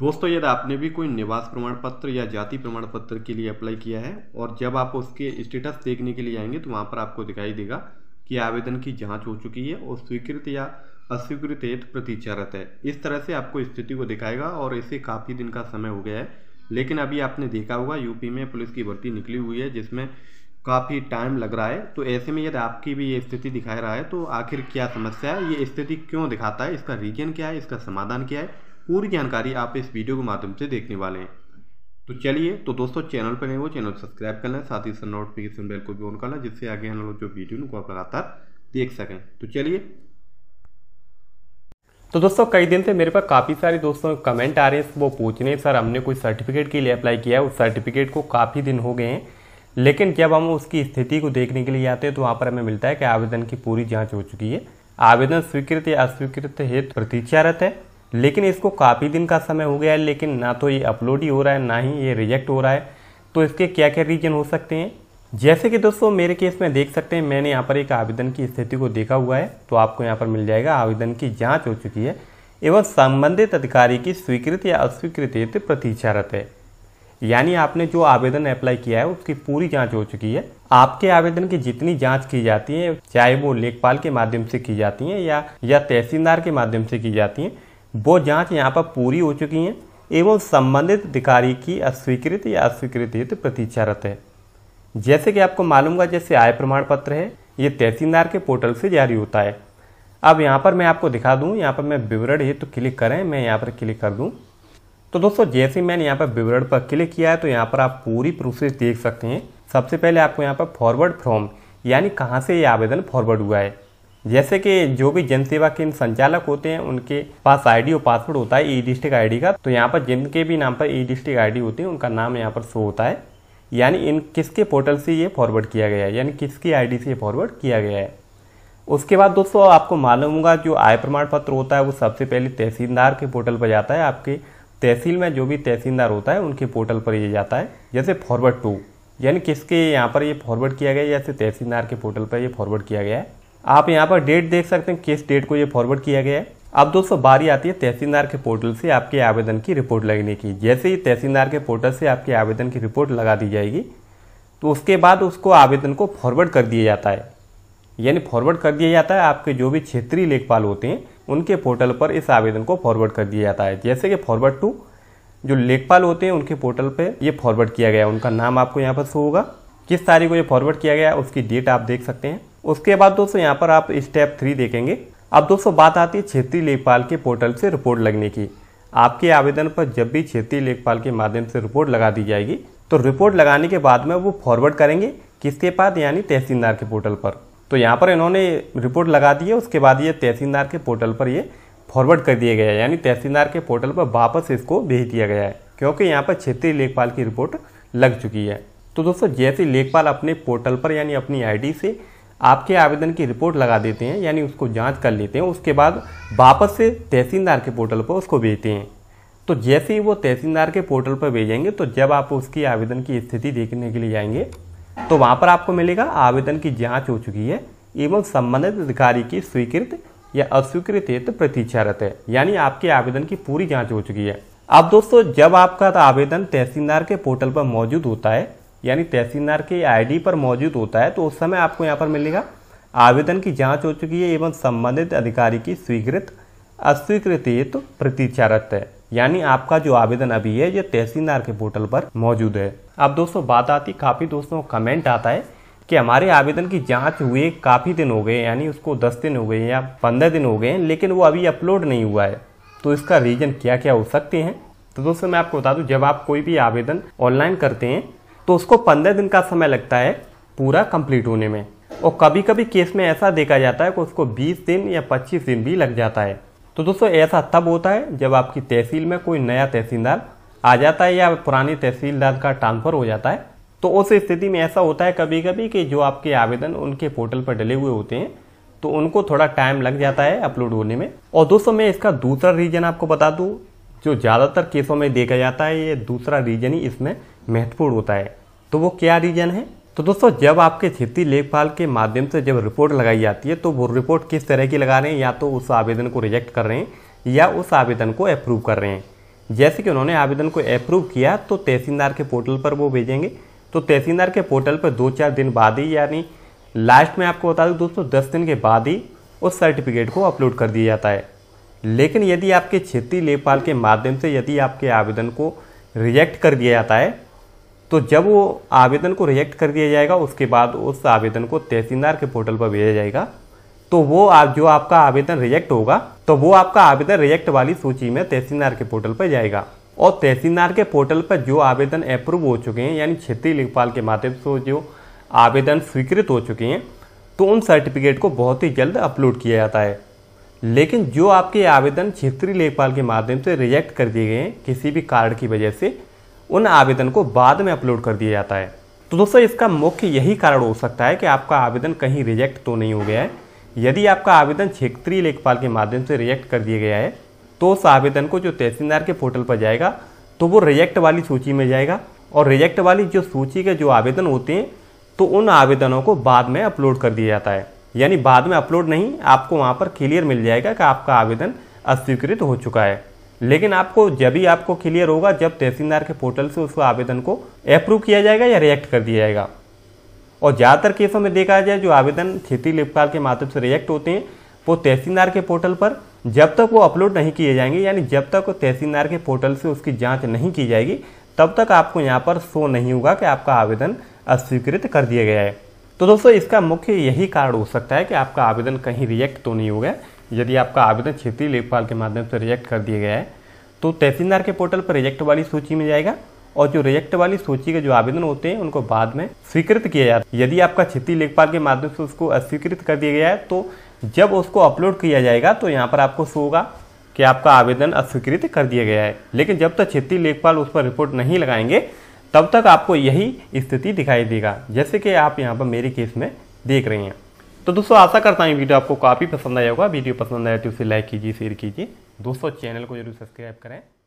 दोस्तों यदि आपने भी कोई निवास प्रमाण पत्र या जाति प्रमाण पत्र के लिए अप्लाई किया है और जब आप उसके स्टेटस देखने के लिए आएंगे तो वहाँ पर आपको दिखाई देगा कि आवेदन की जांच हो चुकी है और स्वीकृत या अस्वीकृत हेतु प्रतिचारत है इस तरह से आपको स्थिति को दिखाएगा और इसे काफ़ी दिन का समय हो गया है लेकिन अभी आपने देखा होगा यूपी में पुलिस की भर्ती निकली हुई है जिसमें काफ़ी टाइम लग रहा है तो ऐसे में यदि आपकी भी ये स्थिति दिखाई रहा है तो आखिर क्या समस्या है ये स्थिति क्यों दिखाता है इसका रीजन क्या है इसका समाधान क्या है पूरी जानकारी आप इस वीडियो के माध्यम से देखने वाले हैं तो चलिए तो दोस्तों चैनल पर नहीं वो चैनल सब्सक्राइब लें साथ ही नोटिफिकेशन बेल को भी ऑन लें जिससे आगे हम लोग जो वीडियो उनको आप लगातार देख सकें तो चलिए तो दोस्तों कई दिन से मेरे पास काफ़ी सारे दोस्तों कमेंट आ रहे हैं वो पूछ रहे हैं सर हमने कोई सर्टिफिकेट के लिए अप्लाई किया है उस सर्टिफिकेट को काफ़ी दिन हो गए हैं लेकिन जब हम उसकी स्थिति को देखने के लिए आते हैं तो वहाँ पर हमें मिलता है कि आवेदन की पूरी जाँच हो चुकी है आवेदन स्वीकृत या अस्वीकृत हेतु प्रतीक्षारत है लेकिन इसको काफ़ी दिन का समय हो गया है लेकिन ना तो ये अपलोड ही हो रहा है ना ही ये रिजेक्ट हो रहा है तो इसके क्या क्या रीजन हो सकते हैं जैसे कि दोस्तों मेरे केस में देख सकते हैं मैंने यहाँ पर एक आवेदन की स्थिति को देखा हुआ है तो आपको यहाँ पर मिल जाएगा आवेदन की जाँच हो चुकी है एवं संबंधित अधिकारी की स्वीकृत या अस्वीकृत हेतु प्रतीक्षारत है यानी आपने जो आवेदन अप्लाई किया है उसकी पूरी जांच हो चुकी है आपके आवेदन की जितनी जांच की जाती है चाहे वो लेखपाल के माध्यम से की जाती है या या तहसीलदार के माध्यम से की जाती है वो जांच यहाँ पर पूरी हो चुकी हैं एवं संबंधित अधिकारी की अस्वीकृत या अस्वीकृत हित प्रतीक्षारत है जैसे कि आपको मालूम होगा जैसे आय प्रमाण पत्र है ये तहसीलदार के पोर्टल से जारी होता है अब यहाँ पर मैं आपको दिखा दूँ यहाँ पर मैं विवरण हेतु तो क्लिक करें मैं यहाँ पर क्लिक कर दूँ तो दोस्तों जैसे मैंने यहाँ पर विवरण पर क्लिक किया है तो यहाँ पर आप पूरी प्रोसेस देख सकते हैं सबसे पहले आपको यहाँ पर फॉरवर्ड फ्रॉम यानी कहाँ से ये आवेदन फॉरवर्ड हुआ है जैसे कि जो भी जन सेवा केंद्र संचालक होते हैं उनके पास आईडी और पासवर्ड होता है ई डिस्ट्रिक्ट आईडी का तो यहाँ पर जिनके भी नाम पर ई डिस्ट्रिक्ट आईडी होती है उनका नाम यहाँ पर शो होता है यानी इन किसके पोर्टल से ये फॉरवर्ड किया गया है यानी किसकी आईडी से ये फॉरवर्ड किया गया है उसके बाद दोस्तों आपको मालूम होगा जो आय प्रमाण पत्र होता है वो सबसे पहले तहसीलदार के पोर्टल पर जाता है आपके तहसील में जो भी तहसीलदार होता है उनके पोर्टल पर ये जाता है जैसे फॉरवर्ड टू यानी किसके यहाँ पर ये फॉरवर्ड किया गया है जैसे तहसीलदार के पोर्टल पर ये फॉरवर्ड किया गया है आप यहाँ पर डेट देख सकते हैं किस डेट को ये फॉरवर्ड किया गया है अब दोस्तों बारी आती है तहसीलदार के पोर्टल से आपके आवेदन की रिपोर्ट लगने की जैसे ही तहसीलदार के पोर्टल से आपके आवेदन की रिपोर्ट लगा दी जाएगी तो उसके बाद उसको आवेदन को फॉरवर्ड कर दिया जाता है यानी फॉरवर्ड कर दिया जाता है आपके जो भी क्षेत्रीय लेखपाल होते हैं उनके पोर्टल पर इस आवेदन को फॉरवर्ड कर दिया जाता है जैसे कि फॉरवर्ड टू जो लेखपाल होते हैं उनके पोर्टल पर यह फॉरवर्ड किया गया उनका नाम आपको यहाँ पर शो होगा किस तारीख को ये फॉरवर्ड किया गया उसकी डेट आप देख सकते हैं उसके बाद दोस्तों यहाँ पर आप स्टेप थ्री देखेंगे अब दोस्तों बात आती है क्षेत्रीय लेखपाल के पोर्टल से रिपोर्ट लगने की आपके आवेदन पर जब भी क्षेत्रीय लेखपाल के माध्यम से रिपोर्ट लगा दी जाएगी तो रिपोर्ट लगाने के बाद में वो फॉरवर्ड करेंगे किसके पास यानी तहसीलदार के पोर्टल पर तो यहाँ पर इन्होंने रिपोर्ट लगा दी है उसके बाद ये तहसीलदार के पोर्टल पर ये फॉरवर्ड कर दिया गया है यानी तहसीलदार के पोर्टल पर वापस इसको भेज दिया गया है क्योंकि यहाँ पर क्षेत्रीय लेखपाल की रिपोर्ट लग चुकी है तो दोस्तों जैसे लेखपाल अपने पोर्टल पर यानी अपनी आईडी से आपके आवेदन की रिपोर्ट लगा देते हैं यानी उसको जांच कर लेते हैं उसके बाद वापस से तहसीलदार के पोर्टल पर उसको भेजते हैं तो जैसे ही वो तहसीलदार के पोर्टल पर भेजेंगे तो जब आप उसकी आवेदन की स्थिति देखने के लिए जाएंगे तो वहाँ पर आपको मिलेगा आवेदन की जाँच हो चुकी है एवं संबंधित अधिकारी की स्वीकृत या अस्वीकृत हेतु प्रतीक्षारत है यानी आपके आवेदन की पूरी जाँच हो चुकी है अब दोस्तों जब आपका आवेदन तहसीलदार के पोर्टल पर मौजूद होता है यानी तहसीलदार के आईडी पर मौजूद होता है तो उस समय आपको यहाँ पर मिलेगा आवेदन की जांच हो चुकी है एवं संबंधित अधिकारी की स्वीकृत अस्वीकृत हेतु तो प्रतीक्षारत है यानी आपका जो आवेदन अभी है ये तहसीलदार के पोर्टल पर मौजूद है अब दोस्तों बात आती काफ़ी दोस्तों कमेंट आता है कि हमारे आवेदन की जांच हुए काफ़ी दिन हो गए यानी उसको दस दिन हो गए या पंद्रह दिन हो गए लेकिन वो अभी अपलोड नहीं हुआ है तो इसका रीज़न क्या क्या हो सकते हैं तो दोस्तों मैं आपको बता दूं जब आप कोई भी आवेदन ऑनलाइन करते हैं तो उसको पंद्रह दिन का समय लगता है पूरा कंप्लीट होने में और कभी कभी केस में ऐसा देखा जाता है कि उसको बीस दिन या पच्चीस दिन भी लग जाता है तो दोस्तों ऐसा तब होता है जब आपकी तहसील में कोई नया तहसीलदार आ जाता है या पुरानी तहसीलदार का ट्रांसफ़र हो जाता है तो उस स्थिति में ऐसा होता है कभी कभी कि जो आपके आवेदन उनके पोर्टल पर डले हुए होते हैं तो उनको थोड़ा टाइम लग जाता है अपलोड होने में और दोस्तों मैं इसका दूसरा रीज़न आपको बता दूँ जो ज़्यादातर केसों में देखा जाता है ये दूसरा रीजन ही इसमें महत्वपूर्ण होता है तो वो क्या रीजन है तो दोस्तों जब आपके क्षेत्रीय लेखपाल के माध्यम से जब रिपोर्ट लगाई जाती है तो वो रिपोर्ट किस तरह की लगा रहे हैं या तो उस आवेदन को रिजेक्ट कर रहे हैं या उस आवेदन को अप्रूव कर रहे हैं जैसे कि उन्होंने आवेदन को अप्रूव किया तो तहसीलदार के पोर्टल पर वो भेजेंगे तो तहसीलदार के पोर्टल पर दो चार दिन बाद ही यानी लास्ट में आपको बता दूँ दोस्तों दस दिन के बाद ही उस सर्टिफिकेट को अपलोड कर दिया जाता है लेकिन यदि आपके क्षेत्रीय लेखपाल के माध्यम से यदि आपके आवेदन को रिजेक्ट कर दिया जाता है तो जब वो आवेदन को रिजेक्ट कर दिया जाएगा उसके बाद उस आवेदन को तहसीलदार के पोर्टल पर भेजा जाएगा तो वो आप जो आपका आवेदन रिजेक्ट होगा तो वो आपका आवेदन रिजेक्ट वाली सूची में तहसीलदार के पोर्टल पर जाएगा और तहसीलदार के पोर्टल पर जो आवेदन अप्रूव हो चुके हैं यानी क्षेत्रीय लेखपाल के माध्यम से जो आवेदन स्वीकृत हो चुके हैं तो उन सर्टिफिकेट को बहुत ही जल्द अपलोड किया जाता है लेकिन जो आपके आवेदन क्षेत्रीय लेखपाल के माध्यम से रिजेक्ट कर दिए गए हैं किसी भी कारण की वजह से उन आवेदन को बाद में अपलोड कर दिया जाता है तो दोस्तों इसका मुख्य यही कारण हो सकता है कि आपका आवेदन कहीं रिजेक्ट तो नहीं हो गया है यदि आपका आवेदन क्षेत्रीय लेखपाल के माध्यम से रिजेक्ट कर दिया गया है तो उस आवेदन को जो तहसीलदार के पोर्टल पर जाएगा तो वो रिजेक्ट वाली सूची में जाएगा और रिजेक्ट वाली जो सूची के जो आवेदन होते हैं तो उन आवेदनों को बाद में अपलोड कर दिया जाता है यानी बाद में अपलोड नहीं आपको वहाँ पर क्लियर मिल जाएगा कि आपका आवेदन अस्वीकृत हो चुका है लेकिन आपको जब भी आपको क्लियर होगा जब तहसीलदार के पोर्टल से उसको आवेदन को अप्रूव किया जाएगा या रिएक्ट कर दिया जाएगा और ज़्यादातर केसों में देखा जाए जो आवेदन खेती लेखपाल के माध्यम से रिएक्ट होते हैं वो तहसीलदार के पोर्टल पर जब तक वो अपलोड नहीं किए जाएंगे यानी जब तक तहसीलदार के पोर्टल से उसकी जाँच नहीं की जाएगी तब तक आपको यहाँ पर शो नहीं होगा कि आपका आवेदन अस्वीकृत कर दिया गया है तो दोस्तों इसका मुख्य यही कारण हो सकता है कि आपका आवेदन कहीं रिजेक्ट तो नहीं हो गया यदि आपका आवेदन क्षेत्रीय लेखपाल के माध्यम से रिजेक्ट कर दिया गया है तो तहसीलदार के पोर्टल पर रिजेक्ट वाली सूची में जाएगा और जो रिजेक्ट वाली सूची के जो आवेदन होते हैं उनको बाद में स्वीकृत किया जाता है यदि आपका क्षेत्रीय लेखपाल के माध्यम से उसको अस्वीकृत कर दिया गया है तो जब उसको अपलोड किया जाएगा तो यहाँ पर आपको शो होगा कि आपका आवेदन अस्वीकृत कर दिया गया है लेकिन जब तक क्षेत्रीय लेखपाल उस पर रिपोर्ट नहीं लगाएंगे तब तक आपको यही स्थिति दिखाई देगा जैसे कि आप यहाँ पर मेरे केस में देख रहे हैं तो दोस्तों आशा करता हूँ वीडियो आपको काफ़ी पसंद आया होगा वीडियो पसंद आया तो उसे लाइक कीजिए शेयर कीजिए दोस्तों चैनल को जरूर सब्सक्राइब करें